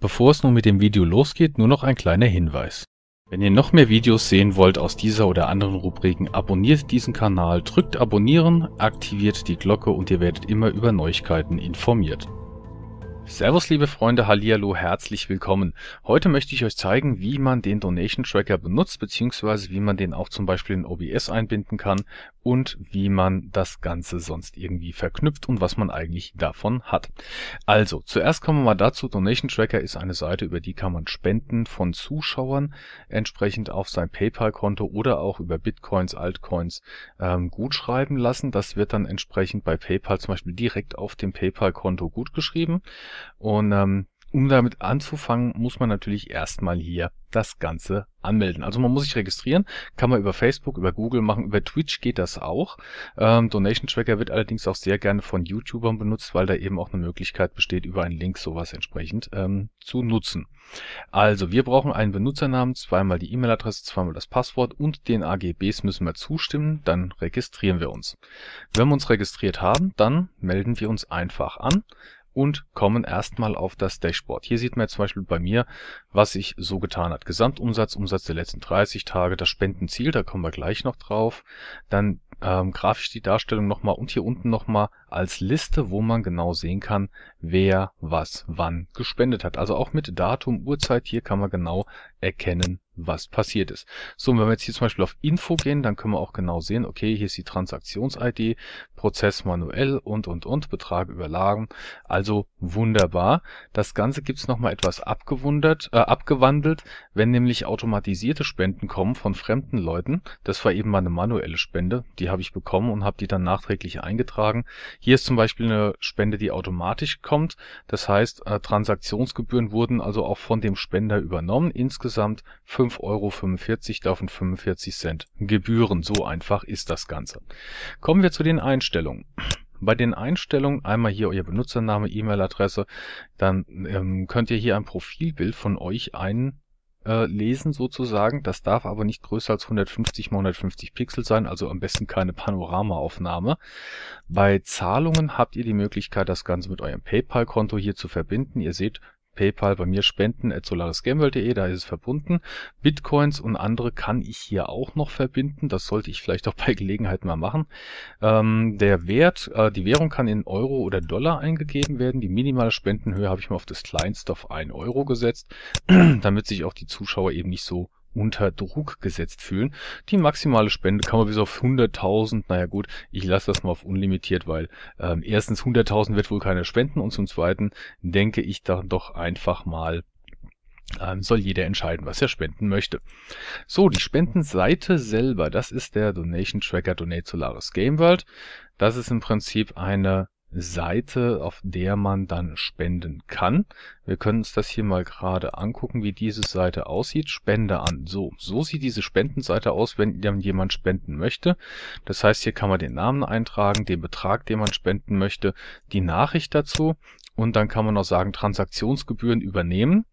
Bevor es nun mit dem Video losgeht, nur noch ein kleiner Hinweis. Wenn ihr noch mehr Videos sehen wollt aus dieser oder anderen Rubriken, abonniert diesen Kanal, drückt abonnieren, aktiviert die Glocke und ihr werdet immer über Neuigkeiten informiert. Servus liebe Freunde, hallihallo, herzlich willkommen. Heute möchte ich euch zeigen, wie man den Donation Tracker benutzt, beziehungsweise wie man den auch zum Beispiel in OBS einbinden kann und wie man das Ganze sonst irgendwie verknüpft und was man eigentlich davon hat. Also, zuerst kommen wir mal dazu, Donation Tracker ist eine Seite, über die kann man Spenden von Zuschauern entsprechend auf sein PayPal-Konto oder auch über Bitcoins, Altcoins ähm, gutschreiben lassen. Das wird dann entsprechend bei PayPal zum Beispiel direkt auf dem PayPal-Konto gutgeschrieben. Und ähm, um damit anzufangen, muss man natürlich erstmal hier das Ganze anmelden. Also man muss sich registrieren, kann man über Facebook, über Google machen, über Twitch geht das auch. Ähm, Donation Tracker wird allerdings auch sehr gerne von YouTubern benutzt, weil da eben auch eine Möglichkeit besteht, über einen Link sowas entsprechend ähm, zu nutzen. Also wir brauchen einen Benutzernamen, zweimal die E-Mail-Adresse, zweimal das Passwort und den AGBs müssen wir zustimmen, dann registrieren wir uns. Wenn wir uns registriert haben, dann melden wir uns einfach an und kommen erstmal auf das Dashboard. Hier sieht man jetzt zum Beispiel bei mir, was sich so getan hat. Gesamtumsatz, Umsatz der letzten 30 Tage, das Spendenziel, da kommen wir gleich noch drauf. Dann ähm, grafisch die Darstellung nochmal und hier unten nochmal als Liste, wo man genau sehen kann, wer was wann gespendet hat. Also auch mit Datum, Uhrzeit, hier kann man genau erkennen, was passiert ist. So, wenn wir jetzt hier zum Beispiel auf Info gehen, dann können wir auch genau sehen, okay, hier ist die Transaktions-ID, Prozess manuell und, und, und, Betrag überlagen. Also wunderbar. Das Ganze gibt's es nochmal etwas abgewundert, äh, abgewandelt, wenn nämlich automatisierte Spenden kommen von fremden Leuten. Das war eben mal eine manuelle Spende, die habe ich bekommen und habe die dann nachträglich eingetragen. Hier ist zum Beispiel eine Spende, die automatisch kommt. Das heißt, äh, Transaktionsgebühren wurden also auch von dem Spender übernommen. Insgesamt 5,45 Euro, davon 45 Cent Gebühren. So einfach ist das Ganze. Kommen wir zu den Einstellungen bei den Einstellungen einmal hier euer Benutzername, E-Mail-Adresse, dann ähm, könnt ihr hier ein Profilbild von euch ein, äh, lesen sozusagen. Das darf aber nicht größer als 150 x 150 Pixel sein, also am besten keine Panoramaaufnahme. Bei Zahlungen habt ihr die Möglichkeit, das Ganze mit eurem PayPal-Konto hier zu verbinden. Ihr seht, PayPal bei mir spenden at da ist es verbunden. Bitcoins und andere kann ich hier auch noch verbinden. Das sollte ich vielleicht auch bei Gelegenheit mal machen. Ähm, der Wert, äh, die Währung kann in Euro oder Dollar eingegeben werden. Die minimale Spendenhöhe habe ich mal auf das kleinste auf 1 Euro gesetzt, damit sich auch die Zuschauer eben nicht so unter Druck gesetzt fühlen. Die maximale Spende kann man bis auf 100.000, naja gut, ich lasse das mal auf unlimitiert, weil ähm, erstens 100.000 wird wohl keiner spenden und zum Zweiten denke ich dann doch einfach mal, ähm, soll jeder entscheiden, was er spenden möchte. So, die Spendenseite selber, das ist der Donation Tracker Donate Solaris Game World. Das ist im Prinzip eine Seite, auf der man dann spenden kann. Wir können uns das hier mal gerade angucken, wie diese Seite aussieht. Spende an. So, so sieht diese Spendenseite aus, wenn jemand spenden möchte. Das heißt, hier kann man den Namen eintragen, den Betrag, den man spenden möchte, die Nachricht dazu und dann kann man auch sagen, Transaktionsgebühren übernehmen.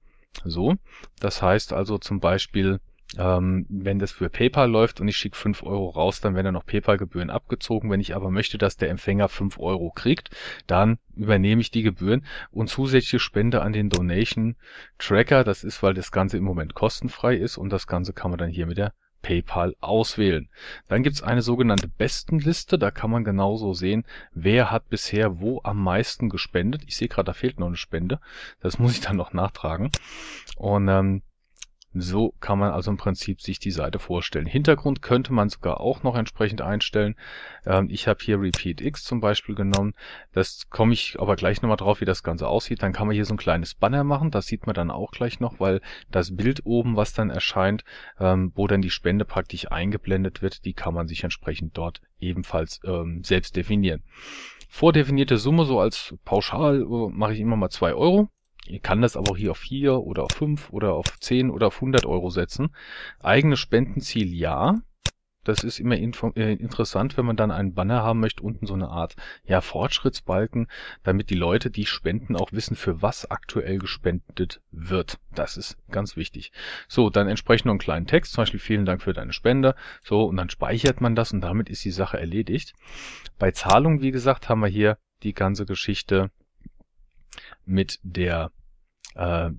So, das heißt also zum Beispiel, ähm, wenn das für PayPal läuft und ich schicke 5 Euro raus, dann werden ja noch PayPal-Gebühren abgezogen. Wenn ich aber möchte, dass der Empfänger 5 Euro kriegt, dann übernehme ich die Gebühren und zusätzliche Spende an den Donation Tracker. Das ist, weil das Ganze im Moment kostenfrei ist und das Ganze kann man dann hier mit der PayPal auswählen. Dann gibt's eine sogenannte Bestenliste, da kann man genauso sehen, wer hat bisher wo am meisten gespendet. Ich sehe gerade, da fehlt noch eine Spende, das muss ich dann noch nachtragen. Und ähm, so kann man also im Prinzip sich die Seite vorstellen. Hintergrund könnte man sogar auch noch entsprechend einstellen. Ähm, ich habe hier Repeat X zum Beispiel genommen. Das komme ich aber gleich nochmal drauf, wie das Ganze aussieht. Dann kann man hier so ein kleines Banner machen. Das sieht man dann auch gleich noch, weil das Bild oben, was dann erscheint, ähm, wo dann die Spende praktisch eingeblendet wird, die kann man sich entsprechend dort ebenfalls ähm, selbst definieren. Vordefinierte Summe, so als pauschal äh, mache ich immer mal zwei Euro. Ihr kann das aber hier auf 4 oder auf 5 oder auf 10 oder auf 100 Euro setzen. Eigenes Spendenziel ja. Das ist immer äh, interessant, wenn man dann einen Banner haben möchte, unten so eine Art ja, Fortschrittsbalken, damit die Leute, die spenden, auch wissen, für was aktuell gespendet wird. Das ist ganz wichtig. So, dann entsprechend noch einen kleinen Text, zum Beispiel vielen Dank für deine Spende. So, und dann speichert man das und damit ist die Sache erledigt. Bei Zahlung, wie gesagt, haben wir hier die ganze Geschichte mit der äh,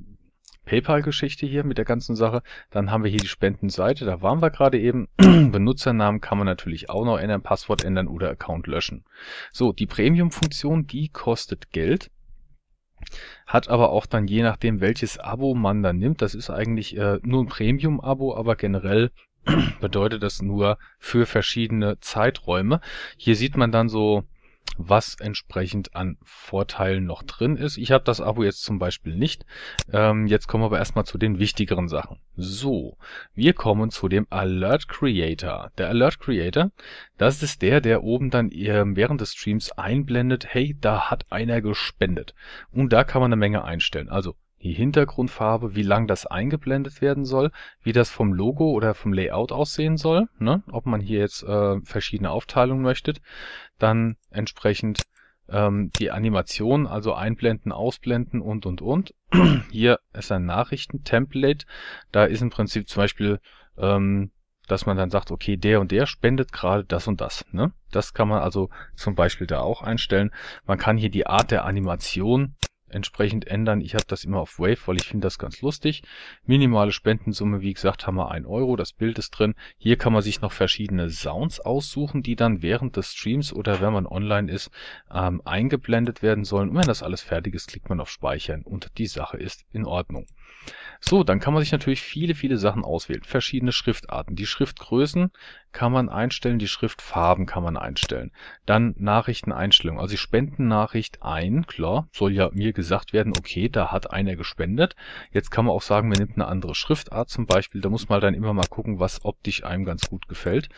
PayPal-Geschichte hier, mit der ganzen Sache. Dann haben wir hier die Spendenseite, da waren wir gerade eben. Benutzernamen kann man natürlich auch noch ändern, Passwort ändern oder Account löschen. So, die Premium-Funktion, die kostet Geld hat aber auch dann je nachdem, welches Abo man dann nimmt, das ist eigentlich äh, nur ein Premium-Abo, aber generell bedeutet das nur für verschiedene Zeiträume. Hier sieht man dann so was entsprechend an Vorteilen noch drin ist. Ich habe das Abo jetzt zum Beispiel nicht. Ähm, jetzt kommen wir aber erstmal zu den wichtigeren Sachen. So, wir kommen zu dem Alert Creator. Der Alert Creator, das ist der, der oben dann ähm, während des Streams einblendet, hey, da hat einer gespendet. Und da kann man eine Menge einstellen. Also die Hintergrundfarbe, wie lang das eingeblendet werden soll, wie das vom Logo oder vom Layout aussehen soll, ne? ob man hier jetzt äh, verschiedene Aufteilungen möchtet, dann entsprechend ähm, die Animation, also einblenden, ausblenden und und und. hier ist ein Nachrichten-Template, da ist im Prinzip zum Beispiel, ähm, dass man dann sagt, okay, der und der spendet gerade das und das. Ne? Das kann man also zum Beispiel da auch einstellen. Man kann hier die Art der Animation entsprechend ändern. Ich habe das immer auf Wave, weil ich finde das ganz lustig. Minimale Spendensumme, wie gesagt, haben wir 1 Euro, das Bild ist drin. Hier kann man sich noch verschiedene Sounds aussuchen, die dann während des Streams oder wenn man online ist, ähm, eingeblendet werden sollen. Und wenn das alles fertig ist, klickt man auf Speichern und die Sache ist in Ordnung. So, dann kann man sich natürlich viele, viele Sachen auswählen. Verschiedene Schriftarten. Die Schriftgrößen kann man einstellen, die Schriftfarben kann man einstellen. Dann Nachrichteneinstellung. Also ich Spendennachricht ein, klar, soll ja mir gesagt werden, okay, da hat einer gespendet. Jetzt kann man auch sagen, man nimmt eine andere Schriftart zum Beispiel. Da muss man dann immer mal gucken, was optisch einem ganz gut gefällt.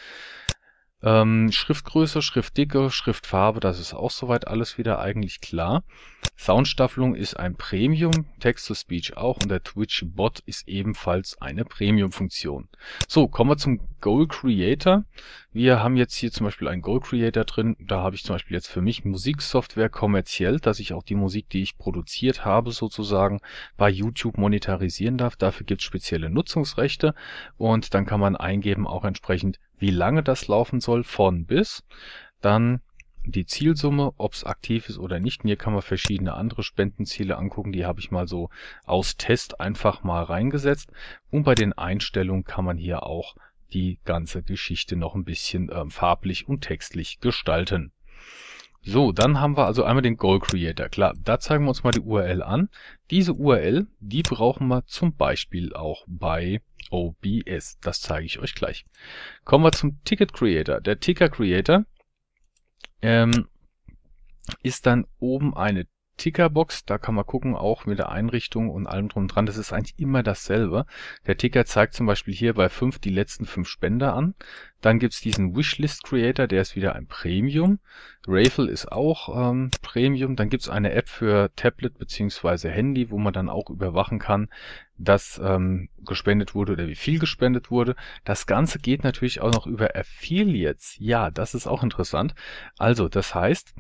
Ähm, Schriftgröße, Schriftdicke, Schriftfarbe, das ist auch soweit alles wieder eigentlich klar. Soundstaffelung ist ein Premium, Text-to-Speech auch und der Twitch-Bot ist ebenfalls eine Premium-Funktion. So, kommen wir zum Goal Creator. Wir haben jetzt hier zum Beispiel einen Goal Creator drin. Da habe ich zum Beispiel jetzt für mich Musiksoftware kommerziell, dass ich auch die Musik, die ich produziert habe, sozusagen bei YouTube monetarisieren darf. Dafür gibt es spezielle Nutzungsrechte und dann kann man eingeben auch entsprechend, wie lange das laufen soll, von bis. Dann die Zielsumme, ob es aktiv ist oder nicht. Mir kann man verschiedene andere Spendenziele angucken. Die habe ich mal so aus Test einfach mal reingesetzt. Und bei den Einstellungen kann man hier auch die ganze Geschichte noch ein bisschen ähm, farblich und textlich gestalten. So, dann haben wir also einmal den Goal Creator. Klar, da zeigen wir uns mal die URL an. Diese URL, die brauchen wir zum Beispiel auch bei OBS. Das zeige ich euch gleich. Kommen wir zum Ticket Creator. Der Ticker Creator ähm, ist dann oben eine Tickerbox, da kann man gucken, auch mit der Einrichtung und allem drum dran, das ist eigentlich immer dasselbe. Der Ticker zeigt zum Beispiel hier bei 5 die letzten 5 Spender an. Dann gibt's diesen Wishlist Creator, der ist wieder ein Premium. Rafel ist auch ähm, Premium. Dann gibt's eine App für Tablet beziehungsweise Handy, wo man dann auch überwachen kann, dass ähm, gespendet wurde oder wie viel gespendet wurde. Das Ganze geht natürlich auch noch über Affiliates. Ja, das ist auch interessant. Also, das heißt,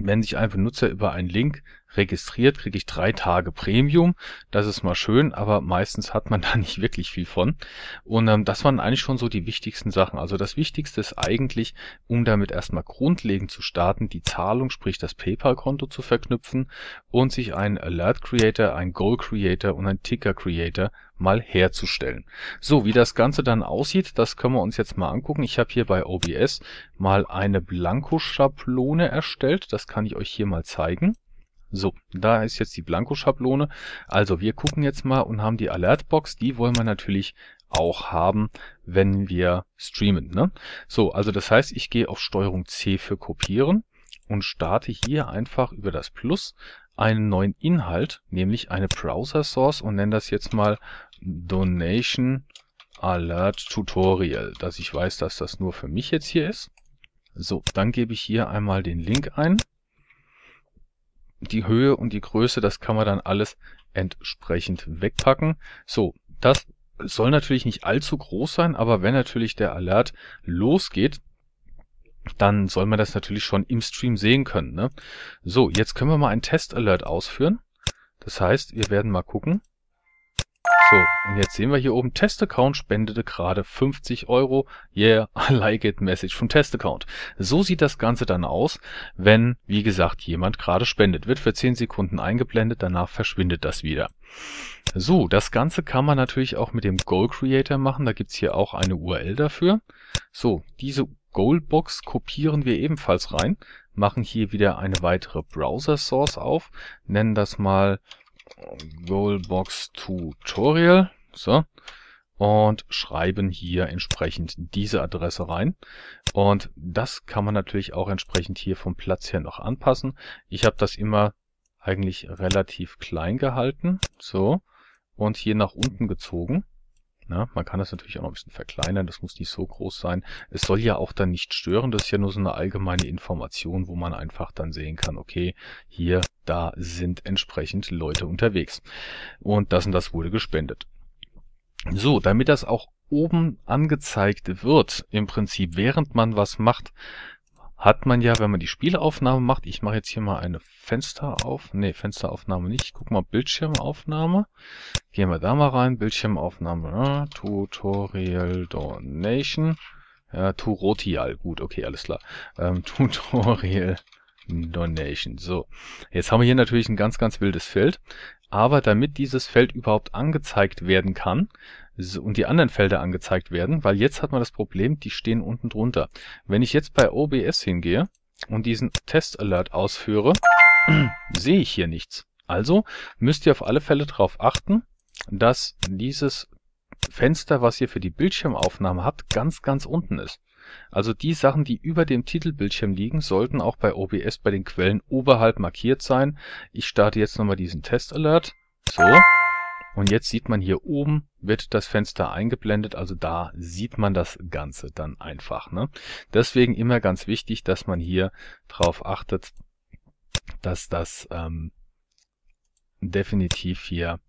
wenn sich ein Benutzer über einen Link registriert, kriege ich drei Tage Premium. Das ist mal schön, aber meistens hat man da nicht wirklich viel von. Und ähm, das waren eigentlich schon so die wichtigsten Sachen. Also das Wichtigste ist eigentlich, um damit erstmal grundlegend zu starten, die Zahlung, sprich das PayPal-Konto zu verknüpfen und sich einen Alert Creator, einen Goal Creator und einen Ticker Creator mal herzustellen. So, wie das Ganze dann aussieht, das können wir uns jetzt mal angucken. Ich habe hier bei OBS mal eine Blankoschablone erstellt. Das kann ich euch hier mal zeigen. So, da ist jetzt die Blanko-Schablone. Also wir gucken jetzt mal und haben die Alertbox. Die wollen wir natürlich auch haben, wenn wir streamen. Ne? So, also das heißt, ich gehe auf Steuerung C für Kopieren und starte hier einfach über das Plus einen neuen Inhalt, nämlich eine Browser Source und nenne das jetzt mal Donation Alert Tutorial, dass ich weiß, dass das nur für mich jetzt hier ist. So, dann gebe ich hier einmal den Link ein die Höhe und die Größe, das kann man dann alles entsprechend wegpacken. So, das soll natürlich nicht allzu groß sein, aber wenn natürlich der Alert losgeht, dann soll man das natürlich schon im Stream sehen können. Ne? So, jetzt können wir mal einen Test-Alert ausführen. Das heißt, wir werden mal gucken. So, und jetzt sehen wir hier oben, Testaccount spendete gerade 50 Euro. Yeah, I like it, Message vom Testaccount. So sieht das Ganze dann aus, wenn, wie gesagt, jemand gerade spendet. Wird für 10 Sekunden eingeblendet, danach verschwindet das wieder. So, das Ganze kann man natürlich auch mit dem Goal Creator machen. Da gibt's hier auch eine URL dafür. So, diese Goal-Box kopieren wir ebenfalls rein, machen hier wieder eine weitere Browser Source auf, nennen das mal Goalbox Tutorial. So. Und schreiben hier entsprechend diese Adresse rein. Und das kann man natürlich auch entsprechend hier vom Platz her noch anpassen. Ich habe das immer eigentlich relativ klein gehalten. So. Und hier nach unten gezogen. Na, ne? man kann das natürlich auch noch ein bisschen verkleinern, das muss nicht so groß sein. Es soll ja auch dann nicht stören, das ist ja nur so eine allgemeine Information, wo man einfach dann sehen kann, okay, hier, da sind entsprechend Leute unterwegs. Und das und das wurde gespendet. So, damit das auch oben angezeigt wird, im Prinzip, während man was macht, hat man ja, wenn man die Spielaufnahme macht, ich mache jetzt hier mal eine Fenster auf, nee, Fensteraufnahme nicht, ich guck mal Bildschirmaufnahme, gehen wir da mal rein, Bildschirmaufnahme, ne? Tutorial Donation, äh, Turotial, gut, okay, alles klar, ähm, Tutorial Donation, so, jetzt haben wir hier natürlich ein ganz, ganz wildes Feld, aber damit dieses Feld überhaupt angezeigt werden kann, so, und die anderen Felder angezeigt werden, weil jetzt hat man das Problem, die stehen unten drunter. Wenn ich jetzt bei OBS hingehe und diesen Test Alert ausführe, sehe ich hier nichts. Also müsst ihr auf alle Fälle darauf achten, dass dieses Fenster, was ihr für die Bildschirmaufnahme habt, ganz, ganz unten ist. Also die Sachen, die über dem Titelbildschirm liegen, sollten auch bei OBS bei den Quellen oberhalb markiert sein. Ich starte jetzt nochmal diesen Test Alert. So, und jetzt sieht man hier oben wird das Fenster eingeblendet, also da sieht man das Ganze dann einfach. Ne? Deswegen immer ganz wichtig, dass man hier drauf achtet, dass das ähm, definitiv hier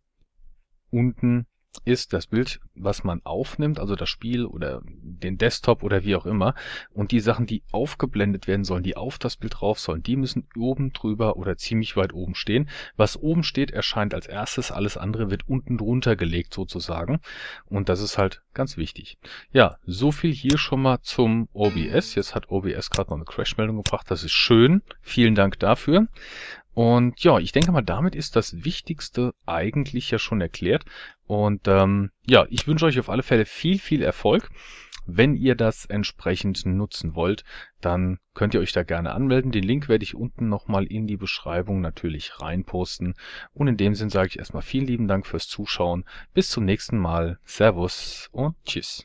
unten ist das Bild, was man aufnimmt, also das Spiel oder den Desktop oder wie auch immer. Und die Sachen, die aufgeblendet werden sollen, die auf das Bild drauf sollen, die müssen oben drüber oder ziemlich weit oben stehen. Was oben steht, erscheint als erstes, alles andere wird unten drunter gelegt sozusagen. Und das ist halt ganz wichtig. Ja, so viel hier schon mal zum OBS. Jetzt hat OBS gerade noch eine Crash-Meldung gebracht. Das ist schön. Vielen Dank dafür. Und ja, ich denke mal, damit ist das Wichtigste eigentlich ja schon erklärt. Und ähm, ja, ich wünsche euch auf alle Fälle viel, viel Erfolg. Wenn ihr das entsprechend nutzen wollt, dann könnt ihr euch da gerne anmelden. Den Link werde ich unten nochmal in die Beschreibung natürlich reinposten. Und in dem Sinn sage ich erstmal vielen lieben Dank fürs Zuschauen. Bis zum nächsten Mal. Servus und Tschüss.